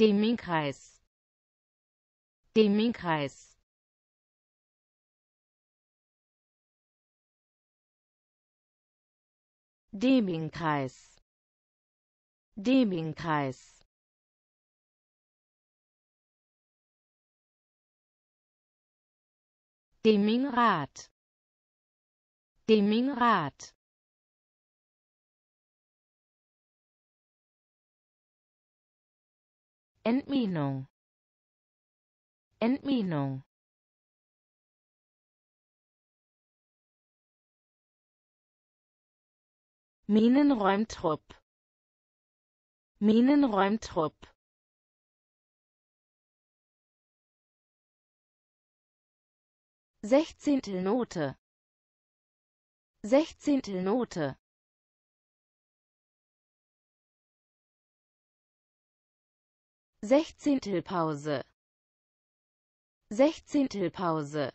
Themenkreis Themenkreis Demingkreis Demingkreis Demingrat Demingrat Entminung. Entminung. Minenräumtrupp. Minenräumtrupp. Sechzehntel Note. Sechzehntel Note. Sechzehntelpause Sechzehntelpause